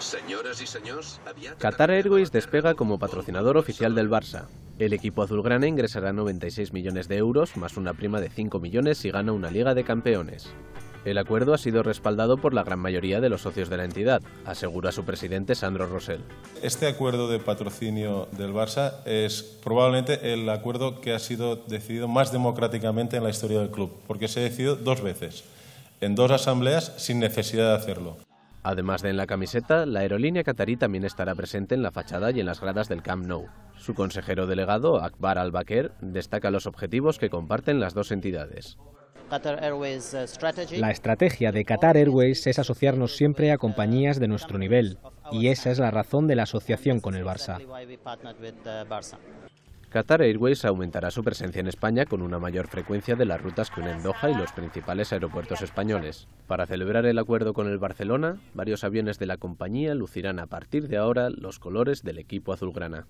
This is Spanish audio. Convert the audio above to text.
Señoras y señores, Qatar Airways despega como patrocinador oficial del Barça. El equipo azulgrana ingresará 96 millones de euros, más una prima de 5 millones si gana una Liga de Campeones. El acuerdo ha sido respaldado por la gran mayoría de los socios de la entidad, asegura su presidente Sandro Rosell. Este acuerdo de patrocinio del Barça es probablemente el acuerdo que ha sido decidido más democráticamente en la historia del club, porque se ha decidido dos veces, en dos asambleas sin necesidad de hacerlo. Además de en la camiseta, la aerolínea qatarí también estará presente en la fachada y en las gradas del Camp Nou. Su consejero delegado, Akbar al destaca los objetivos que comparten las dos entidades. Eh, la estrategia de Qatar Airways es asociarnos siempre a compañías de nuestro nivel, y esa es la razón de la asociación con el Barça. Qatar Airways aumentará su presencia en España con una mayor frecuencia de las rutas que unen Doha y los principales aeropuertos españoles. Para celebrar el acuerdo con el Barcelona, varios aviones de la compañía lucirán a partir de ahora los colores del equipo azulgrana.